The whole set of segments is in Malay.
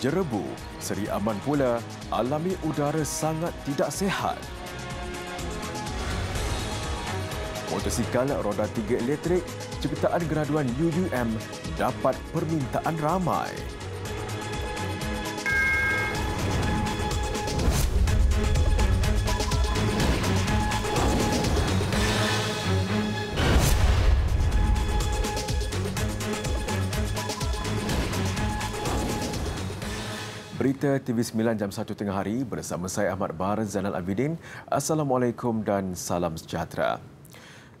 jerebu, seri aman pula, alami udara sangat tidak sihat. Motosikal roda tiga elektrik, ciptaan graduan UUM dapat permintaan ramai. Berita TV9 jam 1 tengah hari bersama saya Ahmad Bahar Zainal Abidin. Assalamualaikum dan salam sejahtera.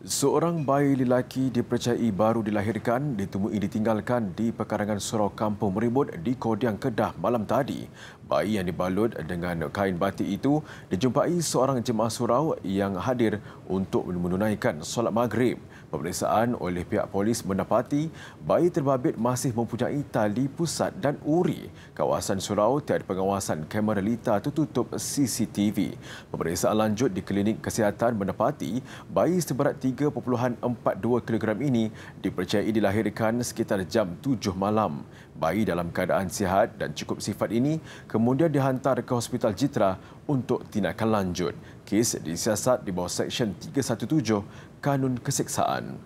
Seorang bayi lelaki dipercayai baru dilahirkan ditemui ditinggalkan di pekarangan surau kampung meribut di Kodiang Kedah malam tadi. Bayi yang dibalut dengan kain batik itu dijumpai seorang jemaah surau yang hadir untuk menunaikan solat maghrib. Pemeriksaan oleh pihak polis mendapati bayi terbabit masih mempunyai tali pusat dan uri. Kawasan surau tiada pengawasan kamera lita tertutup CCTV. Pemeriksaan lanjut di klinik kesihatan mendapati bayi seberat 3.42 kg ini dipercayai dilahirkan sekitar jam 7 malam. Bayi dalam keadaan sihat dan cukup sifat ini kemudian dihantar ke Hospital Jitra untuk tindakan lanjut. Kes disiasat di bawah Seksyen 317 kanun keseksaan.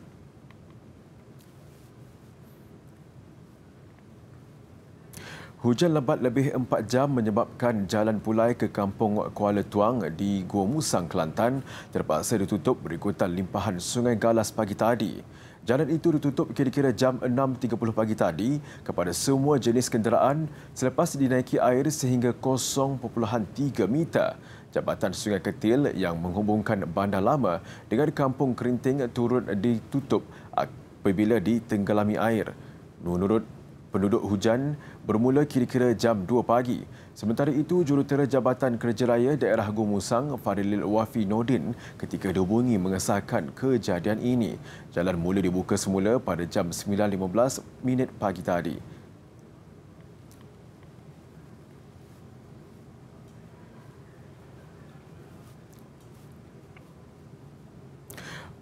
Hujan lebat lebih empat jam menyebabkan jalan pulai ke kampung Kuala Tuang di Gua Musang, Kelantan terpaksa ditutup berikutan limpahan Sungai Galas pagi tadi. Jalan itu ditutup kira-kira jam 6.30 pagi tadi kepada semua jenis kenderaan selepas dinaiki air sehingga 0.3 meter Jabatan Sungai Ketil yang menghubungkan bandar lama dengan kampung Kerinting turut ditutup apabila ditenggelami air. Menurut penduduk hujan bermula kira-kira jam 2 pagi. Sementara itu, jurutera Jabatan Kerja Raya daerah Gumusang, Fadilil Wafi Nordin ketika dihubungi mengesahkan kejadian ini. Jalan mula dibuka semula pada jam 9.15 minit pagi tadi.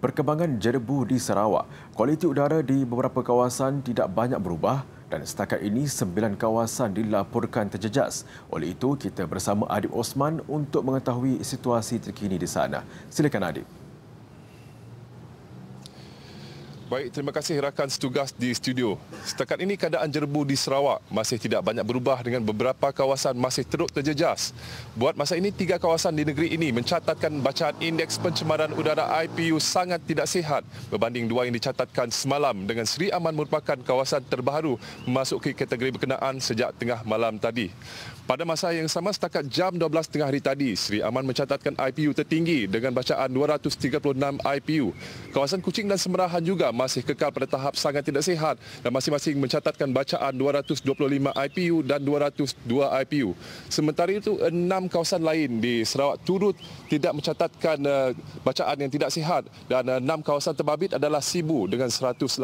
perkembangan jerebu di Sarawak, kualiti udara di beberapa kawasan tidak banyak berubah dan setakat ini sembilan kawasan dilaporkan terjejas. Oleh itu, kita bersama Adib Osman untuk mengetahui situasi terkini di sana. Silakan Adib. Baik, terima kasih rakan setugas di studio. Setakat ini keadaan jerbu di Sarawak masih tidak banyak berubah dengan beberapa kawasan masih teruk terjejas. Buat masa ini, tiga kawasan di negeri ini mencatatkan bacaan indeks pencemaran udara IPU sangat tidak sihat berbanding dua yang dicatatkan semalam dengan Seri Aman merupakan kawasan terbaru memasuki kategori berkenaan sejak tengah malam tadi. Pada masa yang sama setakat jam 12 tengah hari tadi, Seri Aman mencatatkan IPU tertinggi dengan bacaan 236 IPU. Kawasan Kucing dan Semerahan juga masih masih kekal pada tahap sangat tidak sihat dan masing-masing mencatatkan bacaan 225 IPU dan 202 IPU. Sementara itu, enam kawasan lain di Sarawak turut tidak mencatatkan eh, bacaan yang tidak sihat dan eh, enam kawasan terbabit adalah Sibu dengan 181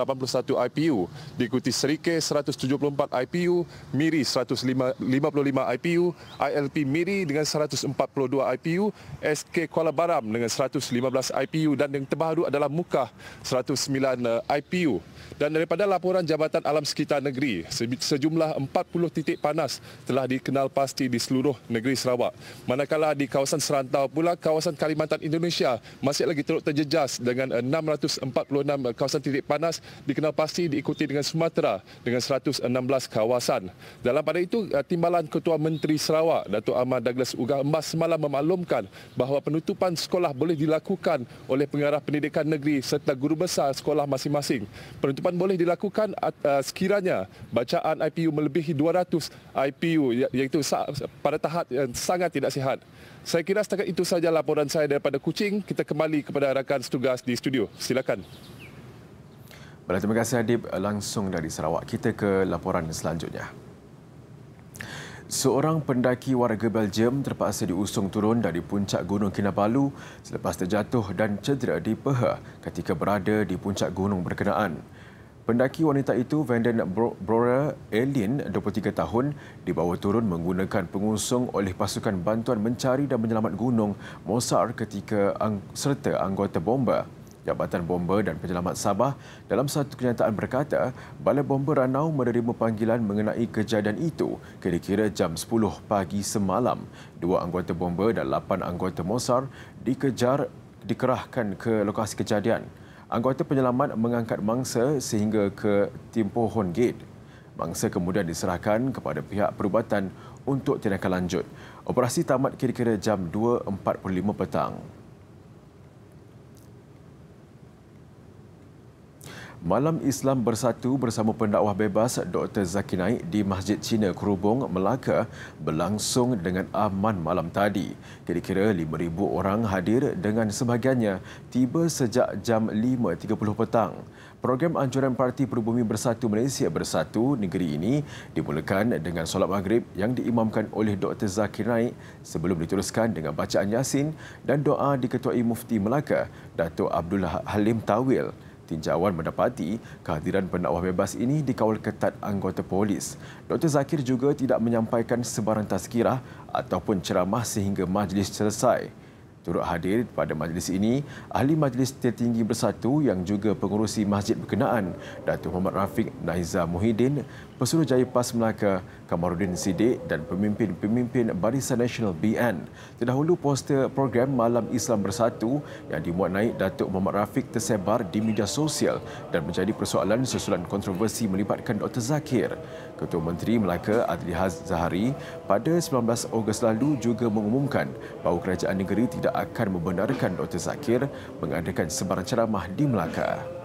IPU, diikuti Serike 174 IPU, Miri 155 IPU, ILP Miri dengan 142 IPU, SK Kuala Baram dengan 115 IPU dan yang terbaru adalah Mukah 109 Eh, IPU dan daripada laporan Jabatan Alam Sekitar Negeri, sejumlah 40 titik panas telah dikenal pasti di seluruh negeri Sarawak. Manakala di kawasan serantau pula, kawasan Kalimantan Indonesia masih lagi teruk terjejas dengan 646 eh, eh, kawasan titik panas dikenal pasti diikuti dengan Sumatera dengan 116 kawasan. Dalam pada itu, Timbalan Ketua Menteri Sarawak, Datuk Ahmad Douglas Ugah Emas semalam memaklumkan bahawa penutupan sekolah boleh dilakukan oleh pengarah pendidikan negeri serta guru besar sekolah masing-masing. Penutupan boleh dilakukan uh, sekiranya bacaan IPU melebihi 200 IPU ya, iaitu pada tahap yang sangat tidak sihat. Saya kira setakat itu saja laporan saya daripada Kuching. Kita kembali kepada rakan setugas di studio. Silakan. Baik, terima kasih Adib langsung dari Sarawak. Kita ke laporan selanjutnya. Seorang pendaki warga Belgium terpaksa diusung turun dari puncak Gunung Kinabalu selepas terjatuh dan cedera di peha ketika berada di puncak gunung berkenaan. Pendaki wanita itu, Vanden Brora Elin, 23 tahun, dibawa turun menggunakan pengusung oleh pasukan bantuan mencari dan menyelamat gunung Mosar ketika ang- serta anggota bomba. Jabatan Bomber dan Penyelamat Sabah dalam satu kenyataan berkata, Balai Bomber Ranau menerima panggilan mengenai kejadian itu kira-kira jam 10 pagi semalam. Dua anggota bomber dan lapan anggota Mosar dikejar dikerahkan ke lokasi kejadian. Anggota penyelamat mengangkat mangsa sehingga ke Timpohon Gate. Mangsa kemudian diserahkan kepada pihak perubatan untuk tindakan lanjut. Operasi tamat kira-kira jam 2.45 petang. Malam Islam Bersatu bersama pendakwah bebas Dr. Zaki Naik di Masjid Cina Kerubung, Melaka berlangsung dengan aman malam tadi. Kira-kira 5,000 orang hadir dengan sebahagiannya tiba sejak jam 5.30 petang. Program Anjuran Parti Perubumi Bersatu Malaysia Bersatu negeri ini dimulakan dengan solat maghrib yang diimamkan oleh Dr. Zakir Naik sebelum diteruskan dengan bacaan Yasin dan doa diketuai Mufti Melaka, Dato' Abdullah Halim Tawil tinjauan mendapati kehadiran pendakwah bebas ini dikawal ketat anggota polis. Dr. Zakir juga tidak menyampaikan sebarang tazkirah ataupun ceramah sehingga majlis selesai. Turut hadir pada majlis ini, Ahli Majlis Tertinggi Bersatu yang juga pengurusi masjid berkenaan, Datuk Muhammad Rafiq Naiza Muhyiddin Pesuruhjaya PAS Melaka, Kamarudin Sidik, dan pemimpin-pemimpin Barisan Nasional BN. Terdahulu poster program Malam Islam Bersatu yang dimuat naik Datuk Muhammad Rafiq tersebar di media sosial dan menjadi persoalan susulan kontroversi melibatkan Dr. Zakir. Ketua Menteri Melaka Adli Haz Zahari pada 19 Ogos lalu juga mengumumkan bahawa kerajaan negeri tidak akan membenarkan Dr. Zakir mengadakan sebarang ceramah di Melaka.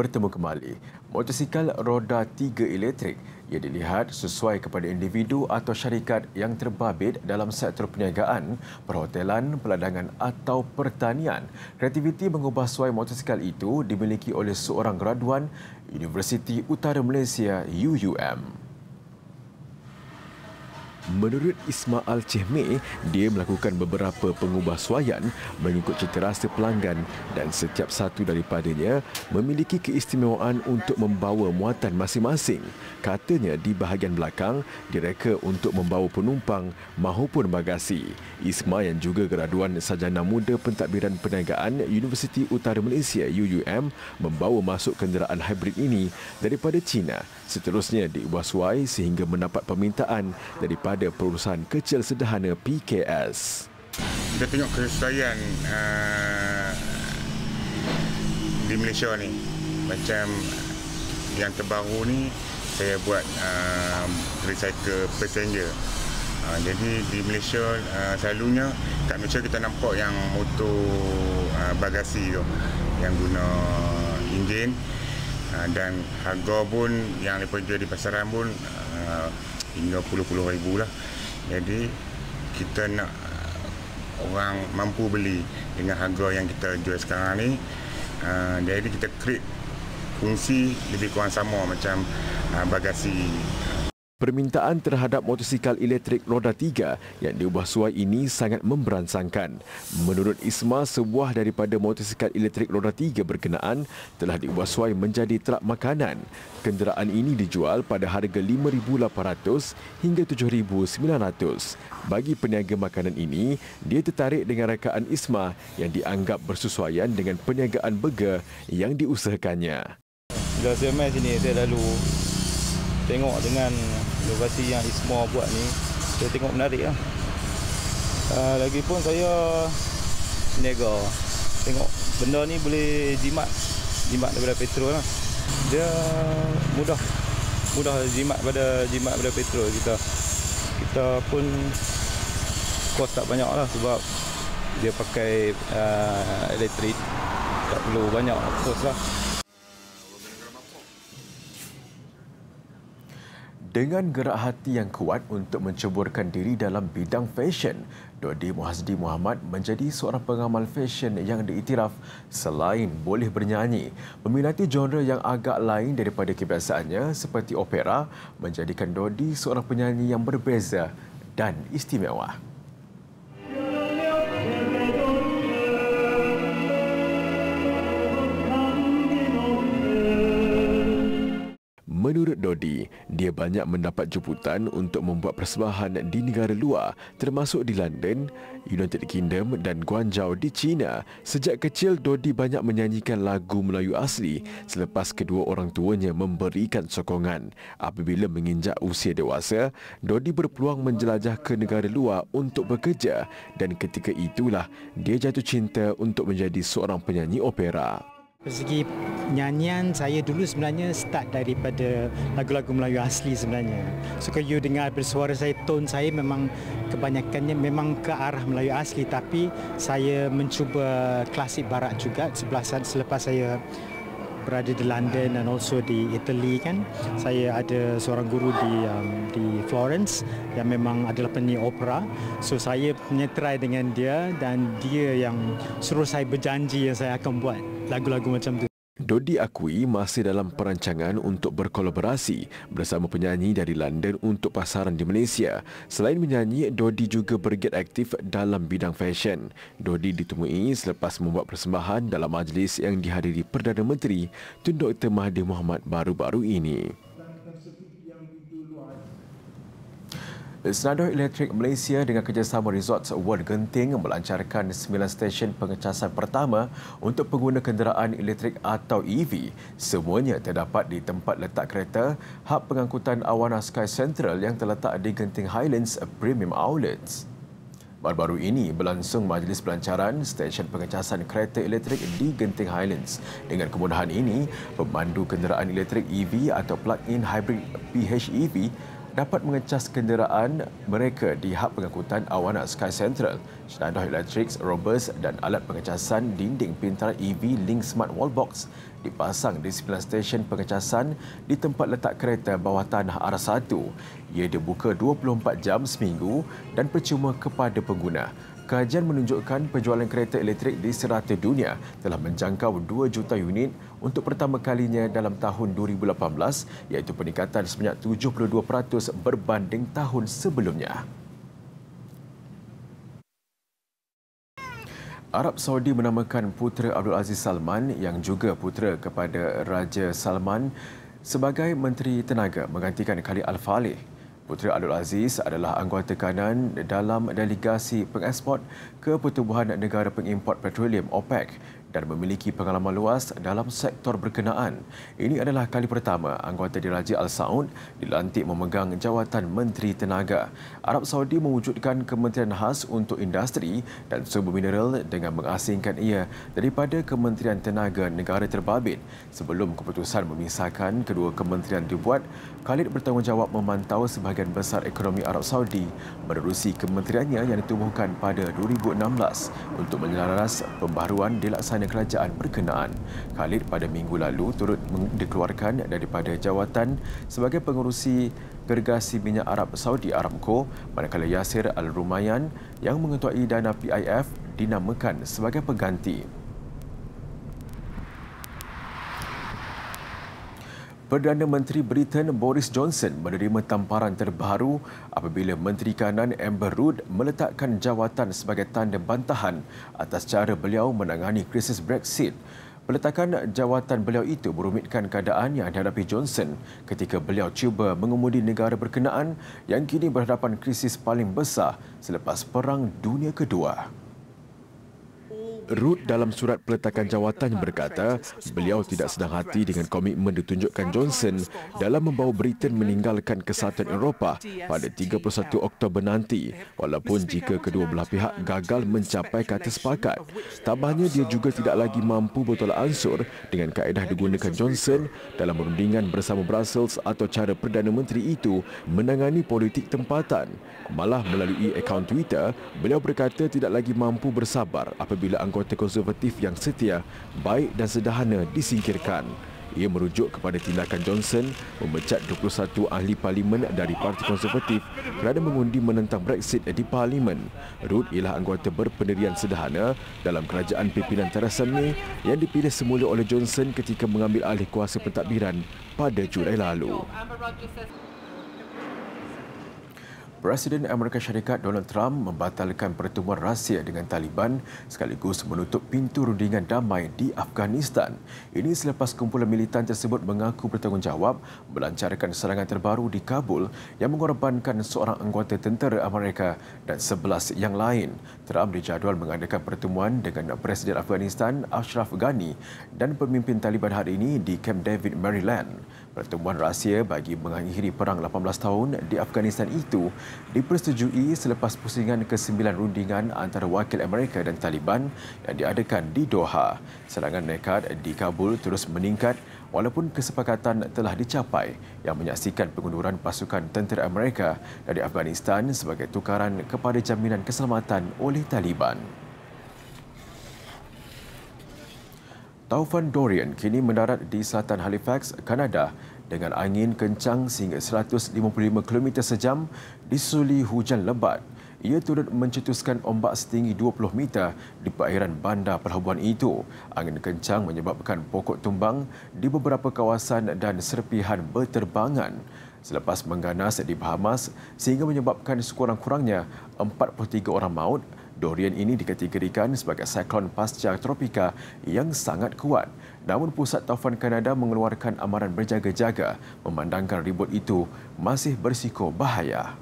bertemu kembali. Motosikal roda tiga elektrik ia dilihat sesuai kepada individu atau syarikat yang terbabit dalam sektor perniagaan, perhotelan, peladangan atau pertanian. Kreativiti mengubah suai motosikal itu dimiliki oleh seorang graduan Universiti Utara Malaysia UUM. Menurut Ismail Cehme, dia melakukan beberapa pengubahsuaian mengikut citarasa pelanggan dan setiap satu daripadanya memiliki keistimewaan untuk membawa muatan masing-masing. Katanya di bahagian belakang direka untuk membawa penumpang mahupun bagasi. Isma yang juga graduan sarjana muda pentadbiran perniagaan Universiti Utara Malaysia UUM membawa masuk kenderaan hybrid ini daripada China Seterusnya diwaswai sehingga mendapat permintaan daripada perusahaan kecil sederhana PKS. Kita tengok kesusahan uh, eh, di Malaysia ni. Macam yang terbaru ni saya buat uh, recycle passenger. Uh, jadi di Malaysia uh, selalunya kat Malaysia kita nampak yang motor uh, bagasi tu yang guna enjin. Ah, dan harga pun yang lepas jual di pasaran pun ah, hingga puluh-puluh ribu lah jadi kita nak ah, orang mampu beli dengan harga yang kita jual sekarang ni jadi kita create fungsi lebih kurang sama macam bagasi Permintaan terhadap motosikal elektrik roda tiga yang diubah suai ini sangat memberansangkan. Menurut Isma, sebuah daripada motosikal elektrik roda tiga berkenaan telah diubah suai menjadi trak makanan. Kenderaan ini dijual pada harga RM5,800 hingga RM7,900. Bagi peniaga makanan ini, dia tertarik dengan rekaan Isma yang dianggap bersesuaian dengan peniagaan burger yang diusahakannya. Bila saya main sini, saya lalu tengok dengan inovasi yang Isma buat ni saya tengok menarik lah uh, ah, lagipun saya niaga tengok benda ni boleh jimat jimat daripada petrol lah dia mudah mudah jimat pada jimat pada petrol kita kita pun kos tak banyak lah sebab dia pakai uh, elektrik tak perlu banyak kos lah Dengan gerak hati yang kuat untuk menceburkan diri dalam bidang fesyen, Dodi Muhasdi Muhammad menjadi seorang pengamal fesyen yang diiktiraf selain boleh bernyanyi. Meminati genre yang agak lain daripada kebiasaannya seperti opera menjadikan Dodi seorang penyanyi yang berbeza dan istimewa. Menurut Dodi, dia banyak mendapat jemputan untuk membuat persembahan di negara luar termasuk di London, United Kingdom dan Guangzhou di China. Sejak kecil, Dodi banyak menyanyikan lagu Melayu asli selepas kedua orang tuanya memberikan sokongan. Apabila menginjak usia dewasa, Dodi berpeluang menjelajah ke negara luar untuk bekerja dan ketika itulah dia jatuh cinta untuk menjadi seorang penyanyi opera. Segi nyanyian saya dulu sebenarnya start daripada lagu-lagu Melayu asli sebenarnya. So kalau you dengar bersuara saya, tone saya memang kebanyakannya memang ke arah Melayu asli tapi saya mencuba klasik barat juga selepas saya berada di London dan also di Italy kan. Saya ada seorang guru di um, di Florence yang memang adalah penyanyi opera. So saya menyetrai dengan dia dan dia yang suruh saya berjanji yang saya akan buat lagu-lagu macam tu. Dodi akui masih dalam perancangan untuk berkolaborasi bersama penyanyi dari London untuk pasaran di Malaysia. Selain menyanyi, Dodi juga bergerak aktif dalam bidang fashion. Dodi ditemui selepas membuat persembahan dalam majlis yang dihadiri Perdana Menteri Tun Dr. Mahathir Mohamad baru-baru ini. Senador Electric Malaysia dengan kerjasama Resort World Genting melancarkan 9 stesen pengecasan pertama untuk pengguna kenderaan elektrik atau EV. Semuanya terdapat di tempat letak kereta, hub pengangkutan Awana Sky Central yang terletak di Genting Highlands Premium Outlets. Baru-baru ini berlangsung majlis pelancaran stesen pengecasan kereta elektrik di Genting Highlands. Dengan kemudahan ini, pemandu kenderaan elektrik EV atau plug-in hybrid PHEV dapat mengecas kenderaan mereka di hub pengangkutan Awana Sky Central. Shenandoah elektrik robust dan alat pengecasan dinding pintar EV Link Smart Wallbox dipasang di sembilan stesen pengecasan di tempat letak kereta bawah tanah arah satu. Ia dibuka 24 jam seminggu dan percuma kepada pengguna. Kajian menunjukkan penjualan kereta elektrik di serata dunia telah menjangkau 2 juta unit untuk pertama kalinya dalam tahun 2018 iaitu peningkatan sebanyak 72% berbanding tahun sebelumnya. Arab Saudi menamakan putera Abdul Aziz Salman yang juga putera kepada Raja Salman sebagai Menteri Tenaga menggantikan Khalid al faleh Putri Abdul Aziz adalah anggota kanan dalam delegasi pengeksport ke Pertubuhan Negara Pengimport Petroleum OPEC dan memiliki pengalaman luas dalam sektor berkenaan. Ini adalah kali pertama anggota diraja Al Saud dilantik memegang jawatan Menteri Tenaga. Arab Saudi mewujudkan kementerian khas untuk industri dan sumber mineral dengan mengasingkan ia daripada Kementerian Tenaga Negara Terbabit. Sebelum keputusan memisahkan kedua kementerian dibuat, Khalid bertanggungjawab memantau sebahagian besar ekonomi Arab Saudi menerusi kementeriannya yang ditubuhkan pada 2016 untuk menyelaras pembaharuan dilaksanakan istana kerajaan berkenaan. Khalid pada minggu lalu turut dikeluarkan daripada jawatan sebagai pengurusi Gergasi Minyak Arab Saudi Aramco manakala Yasir Al-Rumayan yang mengetuai dana PIF dinamakan sebagai pengganti. Perdana Menteri Britain Boris Johnson menerima tamparan terbaru apabila Menteri Kanan Amber Rudd meletakkan jawatan sebagai tanda bantahan atas cara beliau menangani krisis Brexit. Peletakan jawatan beliau itu merumitkan keadaan yang dihadapi Johnson ketika beliau cuba mengemudi negara berkenaan yang kini berhadapan krisis paling besar selepas Perang Dunia Kedua. Root dalam surat peletakan jawatannya berkata beliau tidak sedang hati dengan komitmen ditunjukkan Johnson dalam membawa Britain meninggalkan kesatuan Eropah pada 31 Oktober nanti walaupun jika kedua belah pihak gagal mencapai kata sepakat. Tambahnya dia juga tidak lagi mampu bertolak ansur dengan kaedah digunakan Johnson dalam perundingan bersama Brussels atau cara Perdana Menteri itu menangani politik tempatan. Malah melalui akaun Twitter, beliau berkata tidak lagi mampu bersabar apabila anggota anggota konservatif yang setia, baik dan sederhana disingkirkan. Ia merujuk kepada tindakan Johnson memecat 21 ahli parlimen dari Parti Konservatif kerana mengundi menentang Brexit di parlimen. Root ialah anggota berpendirian sederhana dalam kerajaan pimpinan Theresa May yang dipilih semula oleh Johnson ketika mengambil alih kuasa pentadbiran pada Julai lalu. Presiden Amerika Syarikat Donald Trump membatalkan pertemuan rahsia dengan Taliban sekaligus menutup pintu rundingan damai di Afghanistan. Ini selepas kumpulan militan tersebut mengaku bertanggungjawab melancarkan serangan terbaru di Kabul yang mengorbankan seorang anggota tentera Amerika dan sebelas yang lain. Trump dijadual mengadakan pertemuan dengan Presiden Afghanistan Ashraf Ghani dan pemimpin Taliban hari ini di Camp David, Maryland. Pertemuan rahsia bagi mengakhiri perang 18 tahun di Afghanistan itu dipersetujui selepas pusingan ke-9 rundingan antara wakil Amerika dan Taliban yang diadakan di Doha. Serangan nekat di Kabul terus meningkat walaupun kesepakatan telah dicapai yang menyaksikan pengunduran pasukan tentera Amerika dari Afghanistan sebagai tukaran kepada jaminan keselamatan oleh Taliban. Taufan Dorian kini mendarat di selatan Halifax, Kanada dengan angin kencang sehingga 155 km sejam disuli hujan lebat. Ia turut mencetuskan ombak setinggi 20 meter di perairan bandar perhubungan itu. Angin kencang menyebabkan pokok tumbang di beberapa kawasan dan serpihan berterbangan selepas mengganas di Bahamas sehingga menyebabkan sekurang-kurangnya 43 orang maut. Dorian ini dikategorikan sebagai siklon pasca tropika yang sangat kuat. Namun Pusat Taufan Kanada mengeluarkan amaran berjaga-jaga memandangkan ribut itu masih bersiko bahaya.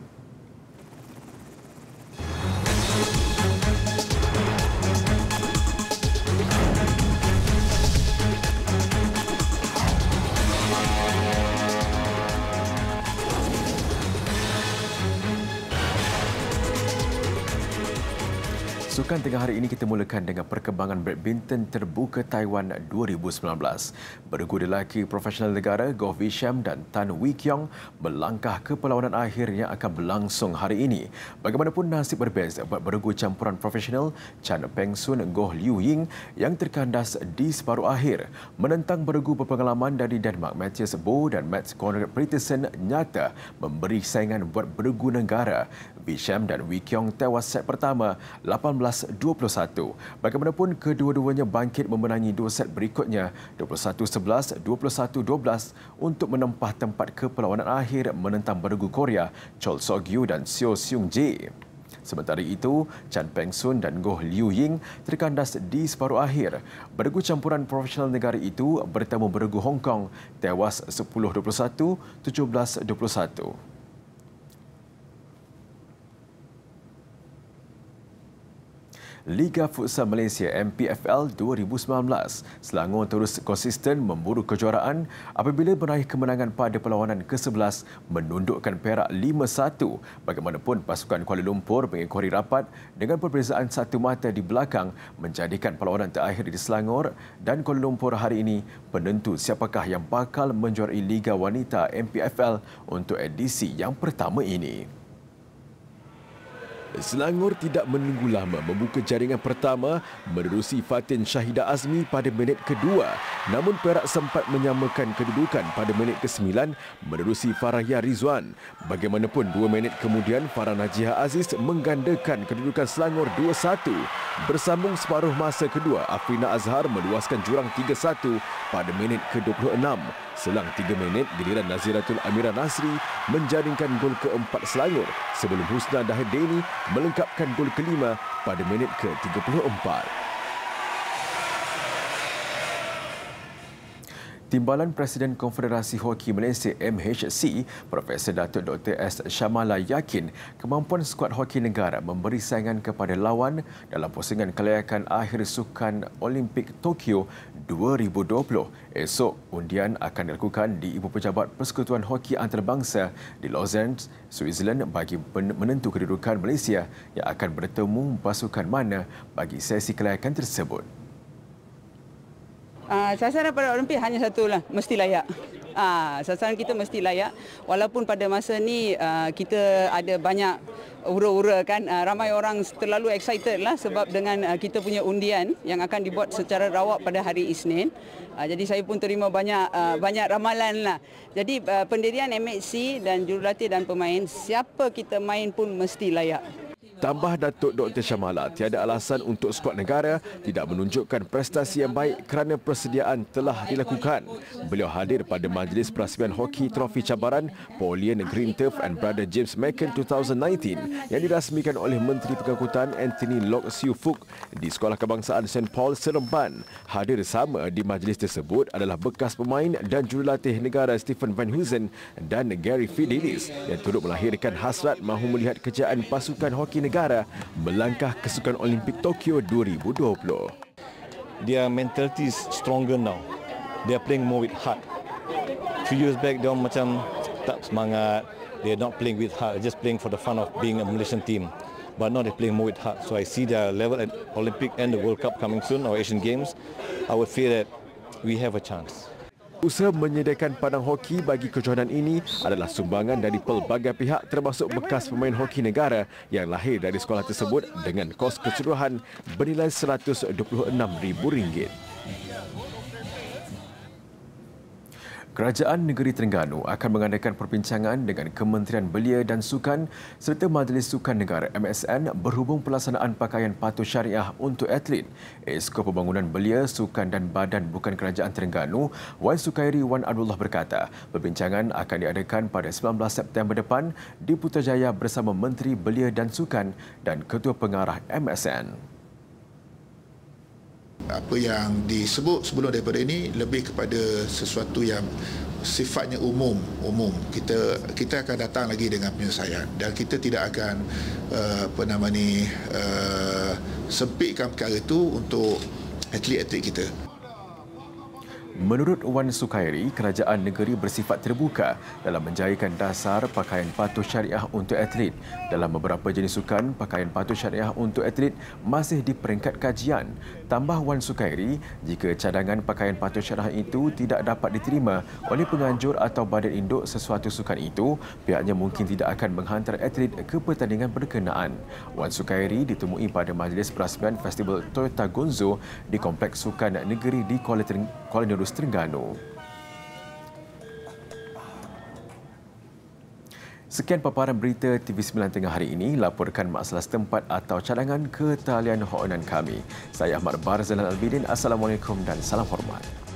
Sukan tengah hari ini kita mulakan dengan perkembangan badminton terbuka Taiwan 2019. Bergu lelaki profesional negara Goh Visham dan Tan Wee Kiong berlangkah ke perlawanan akhir yang akan berlangsung hari ini. Bagaimanapun nasib berbeza buat bergu campuran profesional Chan Peng Sun Goh Liu Ying yang terkandas di separuh akhir. Menentang bergu berpengalaman dari Denmark Matthias Bo dan Mats Conrad Pritisen nyata memberi saingan buat bergu negara. Visham dan Wee Kiong tewas set pertama 18 16-21. Bagaimanapun kedua-duanya bangkit memenangi dua set berikutnya 21-11-21-12 untuk menempah tempat keperlawanan akhir menentang bergu Korea Chol Seok Yu dan Seo Seung Jae. Sementara itu, Chan Peng Sun dan Goh Liu Ying terkandas di separuh akhir. Bergu campuran profesional negara itu bertemu bergu Hong Kong tewas 10-21, 17-21. Liga Futsal Malaysia MPFL 2019. Selangor terus konsisten memburu kejuaraan apabila meraih kemenangan pada perlawanan ke-11 menundukkan Perak 5-1. Bagaimanapun pasukan Kuala Lumpur mengekori rapat dengan perbezaan satu mata di belakang menjadikan perlawanan terakhir di Selangor dan Kuala Lumpur hari ini penentu siapakah yang bakal menjuarai Liga Wanita MPFL untuk edisi yang pertama Ini. Selangor tidak menunggu lama membuka jaringan pertama menerusi Fatin Syahida Azmi pada minit kedua. Namun Perak sempat menyamakan kedudukan pada minit ke-9 menerusi Farahia Rizwan. Bagaimanapun dua minit kemudian Farah Najihah Aziz menggandakan kedudukan Selangor 2-1. Bersambung separuh masa kedua, Afina Azhar meluaskan jurang 3-1 pada minit ke-26. Selang tiga minit, giliran Naziratul Amira Nasri menjaringkan gol keempat Selangor sebelum Husna Dahir Deni melengkapkan gol kelima pada minit ke-34. Timbalan Presiden Konfederasi Hoki Malaysia MHC, Profesor Datuk Dr. S. Syamala yakin kemampuan skuad hoki negara memberi saingan kepada lawan dalam pusingan kelayakan akhir sukan Olimpik Tokyo 2020. Esok, undian akan dilakukan di Ibu Pejabat Persekutuan Hoki Antarabangsa di Lausanne, Switzerland bagi menentu kedudukan Malaysia yang akan bertemu pasukan mana bagi sesi kelayakan tersebut. Uh, ah, rasa para Olimpik hanya satu lah, mesti layak. Ah, sasaran kita mesti layak. Walaupun pada masa ni uh, kita ada banyak ura-ura kan. Uh, ramai orang terlalu excited lah sebab dengan uh, kita punya undian yang akan dibuat secara rawak pada hari Isnin. Uh, jadi saya pun terima banyak uh, banyak ramalan lah. Jadi uh, pendirian MHC dan jurulatih dan pemain, siapa kita main pun mesti layak. Tambah Datuk Dr. Syamala, tiada alasan untuk skuad negara tidak menunjukkan prestasi yang baik kerana persediaan telah dilakukan. Beliau hadir pada Majlis Perasmian Hoki Trofi Cabaran Paulian Green Turf and Brother James Macken 2019 yang dirasmikan oleh Menteri Pengangkutan Anthony Lok Siu Fook di Sekolah Kebangsaan St. Paul Seremban. Hadir sama di majlis tersebut adalah bekas pemain dan jurulatih negara Stephen Van Huzen dan Gary Fidelis yang turut melahirkan hasrat mahu melihat kejayaan pasukan hoki negara negara melangkah ke Sukan Olimpik Tokyo 2020. Their mentality is stronger now. They are playing more with heart. Few years back, they macam tak semangat. They are not playing with heart, just playing for the fun of being a Malaysian team. But now they playing more with heart. So I see their level at Olympic and the World Cup coming soon, or Asian Games. I would feel that we have a chance. Usaha menyediakan padang hoki bagi kejohanan ini adalah sumbangan dari pelbagai pihak termasuk bekas pemain hoki negara yang lahir dari sekolah tersebut dengan kos keseluruhan bernilai RM126,000. Thank you. Kerajaan Negeri Terengganu akan mengadakan perbincangan dengan Kementerian Belia dan Sukan serta Majlis Sukan Negara MSN berhubung pelaksanaan pakaian patuh syariah untuk atlet. Esko Pembangunan Belia, Sukan dan Badan Bukan Kerajaan Terengganu, Wan Sukairi Wan Abdullah berkata, perbincangan akan diadakan pada 19 September depan di Putrajaya bersama Menteri Belia dan Sukan dan Ketua Pengarah MSN apa yang disebut sebelum daripada ini lebih kepada sesuatu yang sifatnya umum umum kita kita akan datang lagi dengan penyelesaian dan kita tidak akan uh, apa nama ni uh, sempitkan perkara itu untuk atlet-atlet kita Menurut Wan Sukairi, kerajaan negeri bersifat terbuka dalam menjayakan dasar pakaian patuh syariah untuk atlet. Dalam beberapa jenis sukan, pakaian patuh syariah untuk atlet masih di peringkat kajian. Tambah Wan Sukairi, jika cadangan pakaian patuh syariah itu tidak dapat diterima oleh penganjur atau badan induk sesuatu sukan itu, pihaknya mungkin tidak akan menghantar atlet ke pertandingan berkenaan. Wan Sukairi ditemui pada majlis perasmian Festival Toyota Gonzo di Kompleks Sukan Negeri di Kuala, Ter- Kudus Terengganu. Sekian paparan berita TV9 tengah hari ini. Laporkan masalah setempat atau cadangan ke talian hotline kami. Saya Ahmad Barzalan Albidin. Assalamualaikum dan salam hormat.